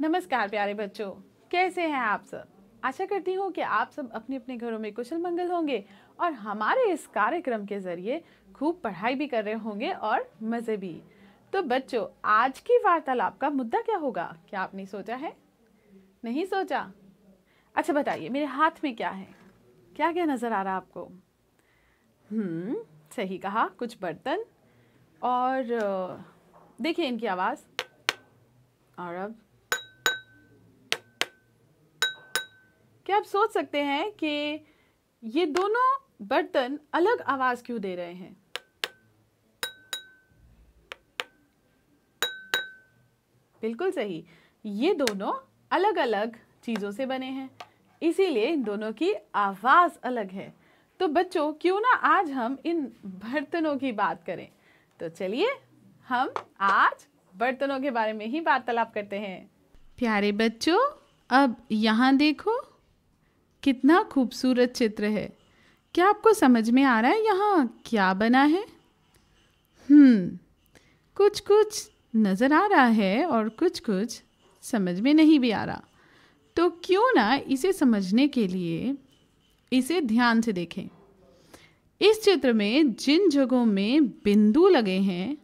नमस्कार प्यारे बच्चों कैसे हैं आप सब आशा करती हूँ कि आप सब अपने अपने घरों में कुशल मंगल होंगे और हमारे इस कार्यक्रम के ज़रिए खूब पढ़ाई भी कर रहे होंगे और मज़े भी तो बच्चों आज की वार्तालाप का मुद्दा क्या होगा क्या आपने सोचा है नहीं सोचा अच्छा बताइए मेरे हाथ में क्या है क्या क्या नज़र आ रहा आपको हम्म, सही कहा कुछ बर्तन और देखिए इनकी आवाज़ और अब क्या आप सोच सकते हैं कि ये दोनों बर्तन अलग आवाज़ क्यों दे रहे हैं बिल्कुल सही ये दोनों अलग अलग चीज़ों से बने हैं इसीलिए इन दोनों की आवाज़ अलग है तो बच्चों क्यों ना आज हम इन बर्तनों की बात करें तो चलिए हम आज बर्तनों के बारे में ही वार्तालाप करते हैं प्यारे बच्चों अब यहाँ देखो कितना खूबसूरत चित्र है क्या आपको समझ में आ रहा है यहाँ क्या बना है हम्म कुछ कुछ नज़र आ रहा है और कुछ कुछ समझ में नहीं भी आ रहा तो क्यों ना इसे समझने के लिए इसे ध्यान से देखें इस चित्र में जिन जगहों में बिंदु लगे हैं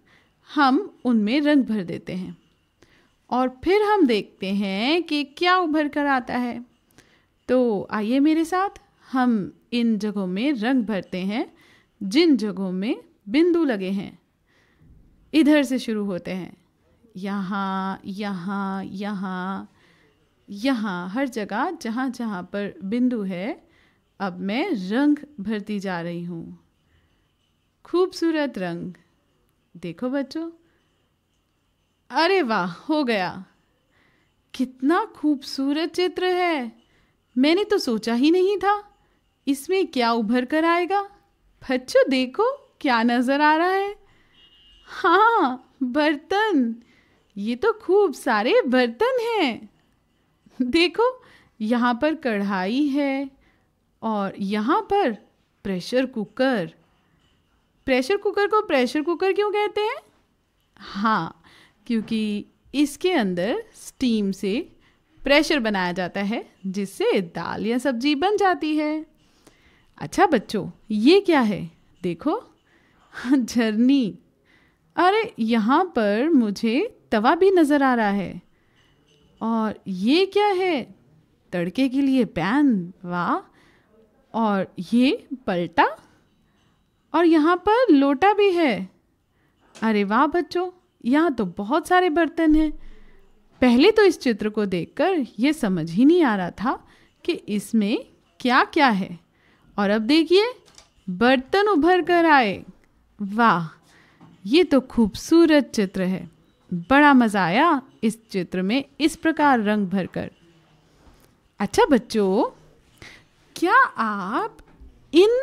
हम उनमें रंग भर देते हैं और फिर हम देखते हैं कि क्या उभर कर आता है तो आइए मेरे साथ हम इन जगहों में रंग भरते हैं जिन जगहों में बिंदु लगे हैं इधर से शुरू होते हैं यहाँ यहाँ यहाँ यहाँ हर जगह जहाँ जहाँ पर बिंदु है अब मैं रंग भरती जा रही हूँ खूबसूरत रंग देखो बच्चों अरे वाह हो गया कितना खूबसूरत चित्र है मैंने तो सोचा ही नहीं था इसमें क्या उभर कर आएगा बच्चों देखो क्या नज़र आ रहा है हाँ बर्तन ये तो खूब सारे बर्तन हैं देखो यहाँ पर कढ़ाई है और यहाँ पर प्रेशर कुकर प्रेशर कुकर को प्रेशर कुकर क्यों कहते हैं हाँ क्योंकि इसके अंदर स्टीम से प्रेशर बनाया जाता है जिससे दाल या सब्जी बन जाती है अच्छा बच्चों ये क्या है देखो हाँ, झरनी अरे यहाँ पर मुझे तवा भी नज़र आ रहा है और ये क्या है तड़के के लिए पैन वाह और ये पलटा और यहाँ पर लोटा भी है अरे वाह बच्चों यहाँ तो बहुत सारे बर्तन हैं पहले तो इस चित्र को देखकर यह समझ ही नहीं आ रहा था कि इसमें क्या क्या है और अब देखिए बर्तन उभर कर आए वाह ये तो खूबसूरत चित्र है बड़ा मज़ा आया इस चित्र में इस प्रकार रंग भरकर अच्छा बच्चों क्या आप इन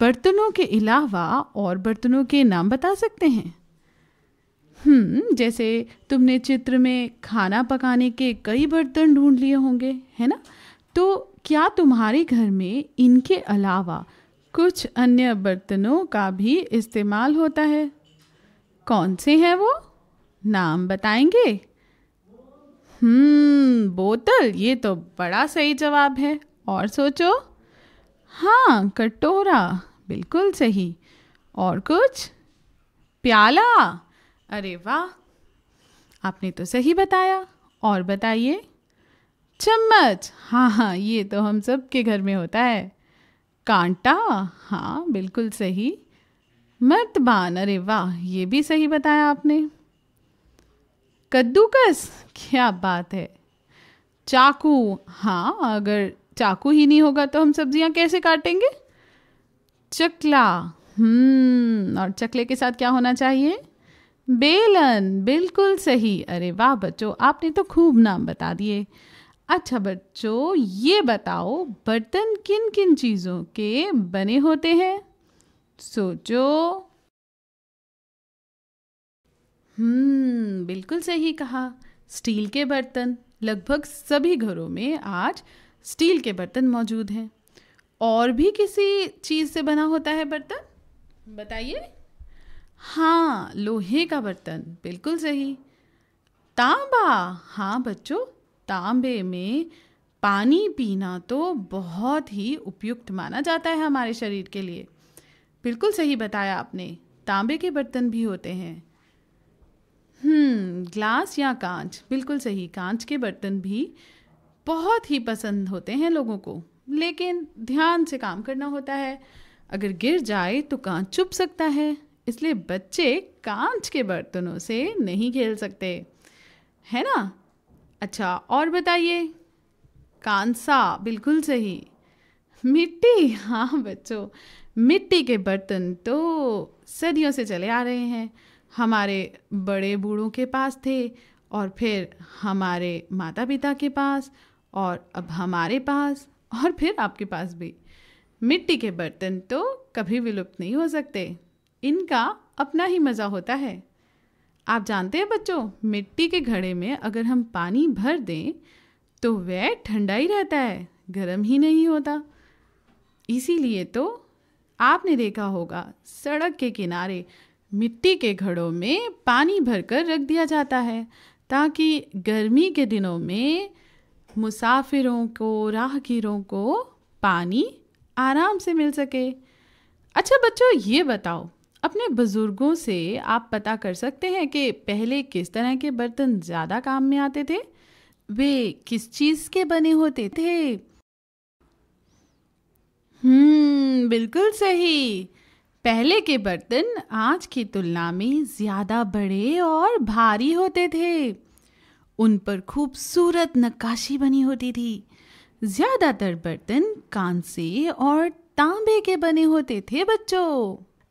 बर्तनों के अलावा और बर्तनों के नाम बता सकते हैं हम्म, जैसे तुमने चित्र में खाना पकाने के कई बर्तन ढूंढ लिए होंगे है ना तो क्या तुम्हारे घर में इनके अलावा कुछ अन्य बर्तनों का भी इस्तेमाल होता है कौन से हैं वो नाम बताएंगे हम्म बोतल ये तो बड़ा सही जवाब है और सोचो हाँ कटोरा बिल्कुल सही और कुछ प्याला अरे वाह आपने तो सही बताया और बताइए चम्मच हाँ हाँ ये तो हम सब के घर में होता है कांटा हाँ बिल्कुल सही मर्तबान अरे वाह ये भी सही बताया आपने कद्दूकस क्या बात है चाकू हाँ अगर चाकू ही नहीं होगा तो हम सब्जियाँ कैसे काटेंगे चकला हम्म और चकले के साथ क्या होना चाहिए बेलन बिल्कुल सही अरे वाह बच्चों आपने तो खूब नाम बता दिए अच्छा बच्चों ये बताओ बर्तन किन किन चीज़ों के बने होते हैं सोचो हम्म बिल्कुल सही कहा स्टील के बर्तन लगभग सभी घरों में आज स्टील के बर्तन मौजूद हैं और भी किसी चीज़ से बना होता है बर्तन बताइए हाँ लोहे का बर्तन बिल्कुल सही तांबा हाँ बच्चों तांबे में पानी पीना तो बहुत ही उपयुक्त माना जाता है हमारे शरीर के लिए बिल्कुल सही बताया आपने तांबे के बर्तन भी होते हैं हम्म ग्लास या कांच बिल्कुल सही कांच के बर्तन भी बहुत ही पसंद होते हैं लोगों को लेकिन ध्यान से काम करना होता है अगर गिर जाए तो कांच चुप सकता है इसलिए बच्चे कांच के बर्तनों से नहीं खेल सकते है ना अच्छा और बताइए कांसा बिल्कुल सही मिट्टी हाँ बच्चों मिट्टी के बर्तन तो सदियों से चले आ रहे हैं हमारे बड़े बूढ़ों के पास थे और फिर हमारे माता पिता के पास और अब हमारे पास और फिर आपके पास भी मिट्टी के बर्तन तो कभी विलुप्त नहीं हो सकते इनका अपना ही मज़ा होता है आप जानते हैं बच्चों मिट्टी के घड़े में अगर हम पानी भर दें तो वह ठंडा ही रहता है गर्म ही नहीं होता इसीलिए तो आपने देखा होगा सड़क के किनारे मिट्टी के घड़ों में पानी भरकर रख दिया जाता है ताकि गर्मी के दिनों में मुसाफिरों को राहगीरों को पानी आराम से मिल सके अच्छा बच्चों ये बताओ अपने बुज़ुर्गों से आप पता कर सकते हैं कि पहले किस तरह के बर्तन ज़्यादा काम में आते थे वे किस चीज़ के बने होते थे हम्म बिल्कुल सही पहले के बर्तन आज की तुलना में ज़्यादा बड़े और भारी होते थे उन पर खूबसूरत नक्काशी बनी होती थी ज़्यादातर बर्तन कांसे और तांबे के बने होते थे बच्चों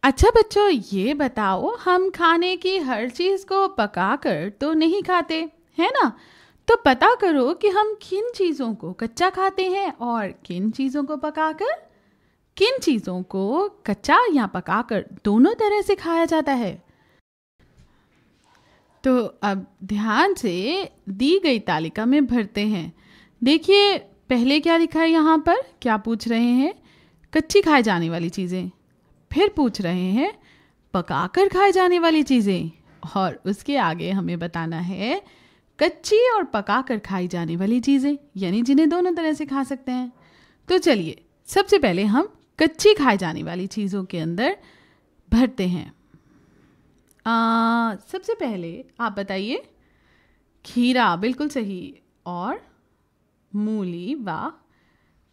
अच्छा बच्चों ये बताओ हम खाने की हर चीज़ को पका कर तो नहीं खाते है ना तो पता करो कि हम किन चीज़ों को कच्चा खाते हैं और किन चीज़ों को पका कर किन चीज़ों को कच्चा या पका कर दोनों तरह से खाया जाता है तो अब ध्यान से दी गई तालिका में भरते हैं देखिए पहले क्या लिखा है यहाँ पर क्या पूछ रहे हैं कच्ची खाए जाने वाली चीज़ें फिर पूछ रहे हैं पकाकर खाए जाने वाली चीज़ें और उसके आगे हमें बताना है कच्ची और पकाकर खाई जाने वाली चीज़ें यानी जिन्हें दोनों तरह से खा सकते हैं तो चलिए सबसे पहले हम कच्ची खाए जाने वाली चीज़ों के अंदर भरते हैं आ, सबसे पहले आप बताइए खीरा बिल्कुल सही और मूली वाह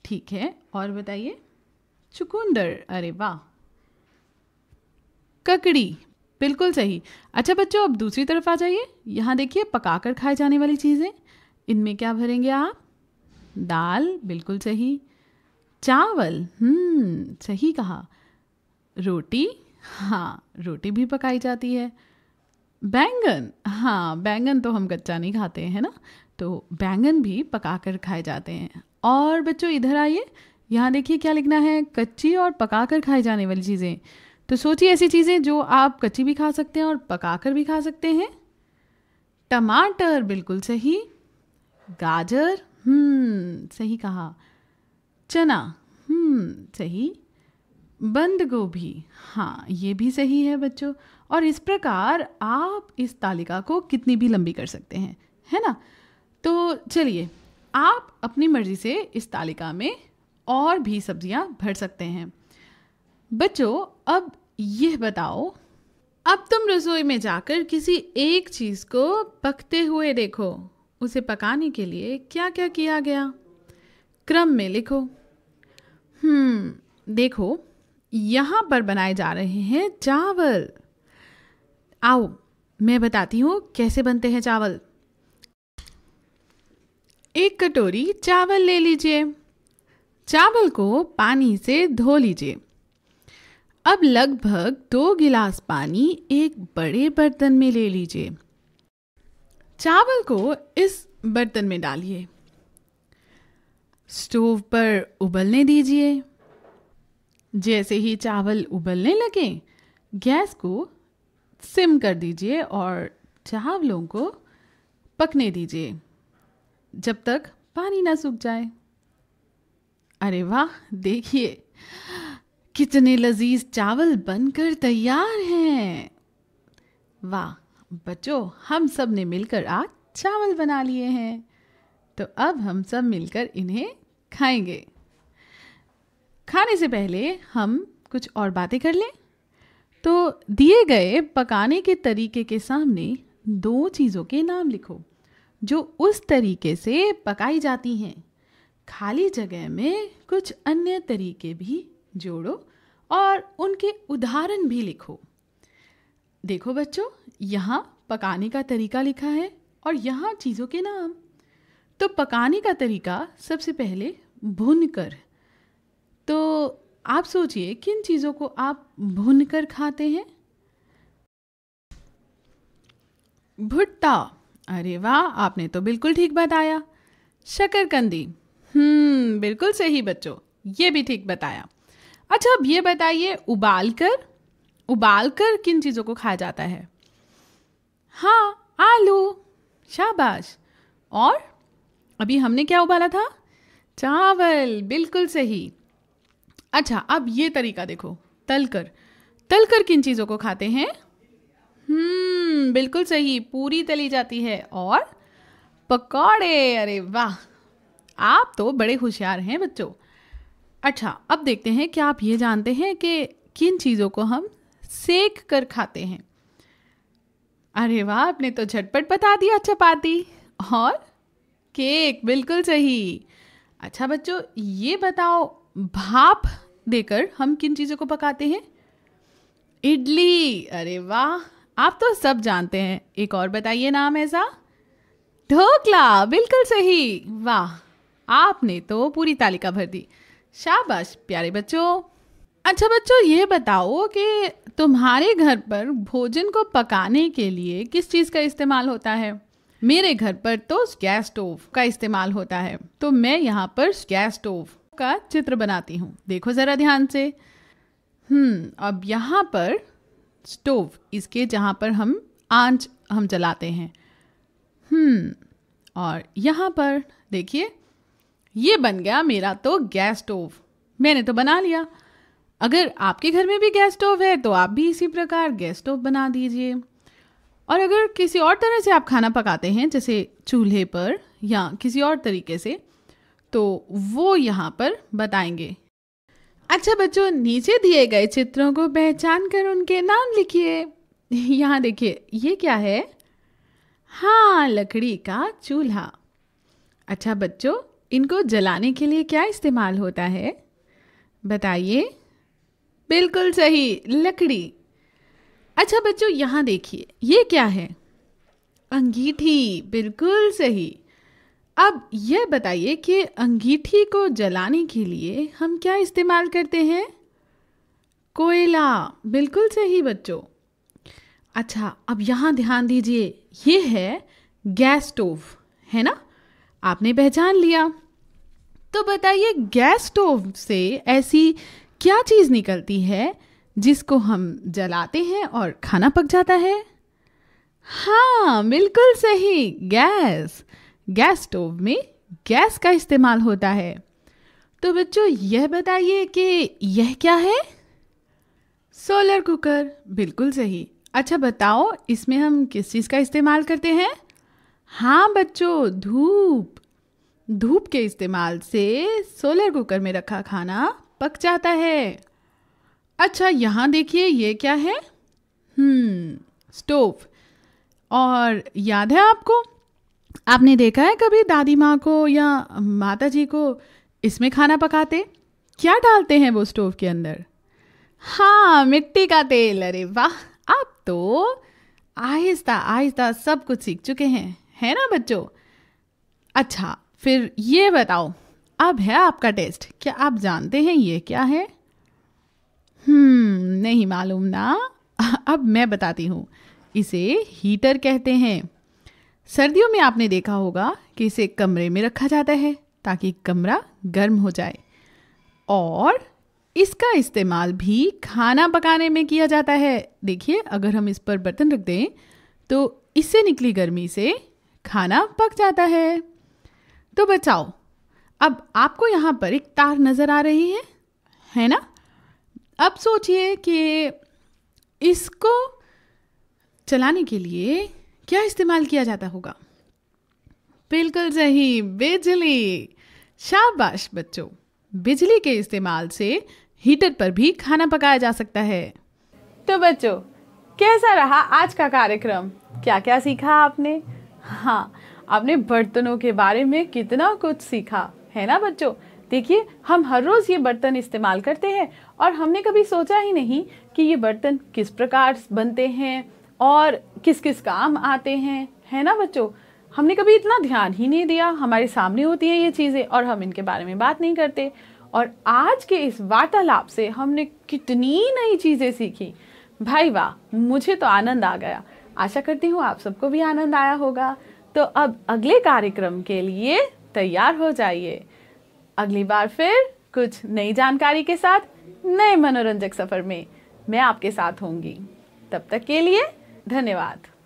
ठीक है और बताइए चुकंदर अरे वाह ककड़ी बिल्कुल सही अच्छा बच्चों अब दूसरी तरफ आ जाइए यहाँ देखिए पका कर खाए जाने वाली चीज़ें इनमें क्या भरेंगे आप दाल बिल्कुल सही चावल हम्म, सही कहा रोटी हाँ रोटी भी पकाई जाती है बैंगन हाँ बैंगन तो हम कच्चा नहीं खाते हैं ना तो बैंगन भी पका कर खाए जाते हैं और बच्चों इधर आइए यहाँ देखिए क्या लिखना है कच्ची और पका कर खाई जाने वाली चीज़ें तो सोचिए ऐसी चीज़ें जो आप कच्ची भी खा सकते हैं और पका कर भी खा सकते हैं टमाटर बिल्कुल सही गाजर हम्म सही कहा चना हम्म सही बंद गोभी हाँ ये भी सही है बच्चों और इस प्रकार आप इस तालिका को कितनी भी लंबी कर सकते हैं है ना तो चलिए आप अपनी मर्ज़ी से इस तालिका में और भी सब्जियां भर सकते हैं बच्चों अब यह बताओ अब तुम रसोई में जाकर किसी एक चीज़ को पकते हुए देखो उसे पकाने के लिए क्या क्या किया गया क्रम में लिखो हम्म देखो यहाँ पर बनाए जा रहे हैं चावल आओ मैं बताती हूँ कैसे बनते हैं चावल एक कटोरी चावल ले लीजिए चावल को पानी से धो लीजिए अब लगभग दो गिलास पानी एक बड़े बर्तन में ले लीजिए चावल को इस बर्तन में डालिए स्टोव पर उबलने दीजिए जैसे ही चावल उबलने लगे गैस को सिम कर दीजिए और चावलों को पकने दीजिए जब तक पानी ना सूख जाए अरे वाह देखिए कितने लजीज चावल बनकर तैयार हैं वाह बच्चों हम सब ने मिलकर आज चावल बना लिए हैं तो अब हम सब मिलकर इन्हें खाएंगे खाने से पहले हम कुछ और बातें कर लें तो दिए गए पकाने के तरीके के सामने दो चीज़ों के नाम लिखो जो उस तरीके से पकाई जाती हैं खाली जगह में कुछ अन्य तरीके भी जोड़ो और उनके उदाहरण भी लिखो देखो बच्चों यहाँ पकाने का तरीका लिखा है और यहाँ चीज़ों के नाम तो पकाने का तरीका सबसे पहले भुन कर तो आप सोचिए किन चीज़ों को आप भुन कर खाते हैं भुट्टा अरे वाह आपने तो बिल्कुल ठीक बताया शकरकंदी हम्म बिल्कुल सही बच्चों ये भी ठीक बताया अच्छा अब ये बताइए उबालकर उबालकर उबाल किन चीज़ों को खाया जाता है हाँ आलू शाबाश और अभी हमने क्या उबाला था चावल बिल्कुल सही अच्छा अब ये तरीका देखो तलकर तलकर तल कर किन चीज़ों को खाते हैं हम्म बिल्कुल सही पूरी तली जाती है और पकौड़े अरे वाह आप तो बड़े होशियार हैं बच्चों अच्छा अब देखते हैं क्या आप ये जानते हैं कि किन चीज़ों को हम सेक कर खाते हैं अरे वाह आपने तो झटपट बता दिया चपाती और केक बिल्कुल सही अच्छा बच्चों ये बताओ भाप देकर हम किन चीज़ों को पकाते हैं इडली अरे वाह आप तो सब जानते हैं एक और बताइए नाम ऐसा ढोकला बिल्कुल सही वाह आपने तो पूरी तालिका भर दी शाबाश प्यारे बच्चों अच्छा बच्चों ये बताओ कि तुम्हारे घर पर भोजन को पकाने के लिए किस चीज़ का इस्तेमाल होता है मेरे घर पर तो गैस स्टोव का इस्तेमाल होता है तो मैं यहाँ पर गैस स्टोव का चित्र बनाती हूँ देखो ज़रा ध्यान से हम्म अब यहाँ पर स्टोव इसके जहाँ पर हम आंच हम जलाते हैं हम्म, और यहाँ पर देखिए ये बन गया मेरा तो गैस स्टोव मैंने तो बना लिया अगर आपके घर में भी गैस स्टोव है तो आप भी इसी प्रकार गैस स्टोव बना दीजिए और अगर किसी और तरह से आप खाना पकाते हैं जैसे चूल्हे पर या किसी और तरीके से तो वो यहाँ पर बताएंगे अच्छा बच्चों नीचे दिए गए चित्रों को पहचान कर उनके नाम लिखिए यहाँ देखिए ये क्या है हाँ लकड़ी का चूल्हा अच्छा बच्चों इनको जलाने के लिए क्या इस्तेमाल होता है बताइए बिल्कुल सही लकड़ी अच्छा बच्चों यहाँ देखिए ये क्या है अंगीठी बिल्कुल सही अब यह बताइए कि अंगीठी को जलाने के लिए हम क्या इस्तेमाल करते हैं कोयला बिल्कुल सही बच्चों अच्छा अब यहाँ ध्यान दीजिए ये है गैस स्टोव है ना आपने पहचान लिया तो बताइए गैस स्टोव से ऐसी क्या चीज़ निकलती है जिसको हम जलाते हैं और खाना पक जाता है हाँ बिल्कुल सही गैस गैस स्टोव में गैस का इस्तेमाल होता है तो बच्चों यह बताइए कि यह क्या है सोलर कुकर बिल्कुल सही अच्छा बताओ इसमें हम किस चीज़ का इस्तेमाल करते हैं हाँ बच्चों धूप धूप के इस्तेमाल से सोलर कुकर में रखा खाना पक जाता है अच्छा यहाँ देखिए ये क्या है हम्म, स्टोव और याद है आपको आपने देखा है कभी दादी माँ को या माता जी को इसमें खाना पकाते क्या डालते हैं वो स्टोव के अंदर हाँ मिट्टी का तेल अरे वाह आप तो आहिस्ता आहिस्ता सब कुछ सीख चुके हैं है ना बच्चों अच्छा फिर ये बताओ अब है आपका टेस्ट क्या आप जानते हैं ये क्या है हम्म नहीं मालूम ना अब मैं बताती हूँ इसे हीटर कहते हैं सर्दियों में आपने देखा होगा कि इसे कमरे में रखा जाता है ताकि कमरा गर्म हो जाए और इसका इस्तेमाल भी खाना पकाने में किया जाता है देखिए अगर हम इस पर बर्तन रख दें तो इससे निकली गर्मी से खाना पक जाता है तो बचाओ अब आपको यहाँ पर एक तार नज़र आ रही है है ना अब सोचिए कि इसको चलाने के लिए क्या इस्तेमाल किया जाता होगा बिल्कुल सही बिजली शाबाश बच्चों बिजली के इस्तेमाल से हीटर पर भी खाना पकाया जा सकता है तो बच्चों कैसा रहा आज का कार्यक्रम क्या क्या सीखा आपने हाँ आपने बर्तनों के बारे में कितना कुछ सीखा है ना बच्चों देखिए हम हर रोज़ ये बर्तन इस्तेमाल करते हैं और हमने कभी सोचा ही नहीं कि ये बर्तन किस प्रकार बनते हैं और किस किस काम आते हैं है ना बच्चों हमने कभी इतना ध्यान ही नहीं दिया हमारे सामने होती हैं ये चीज़ें और हम इनके बारे में बात नहीं करते और आज के इस वार्तालाप से हमने कितनी नई चीज़ें सीखी भाई वाह मुझे तो आनंद आ गया आशा करती हूँ आप सबको भी आनंद आया होगा तो अब अगले कार्यक्रम के लिए तैयार हो जाइए अगली बार फिर कुछ नई जानकारी के साथ नए मनोरंजक सफ़र में मैं आपके साथ होंगी तब तक के लिए धन्यवाद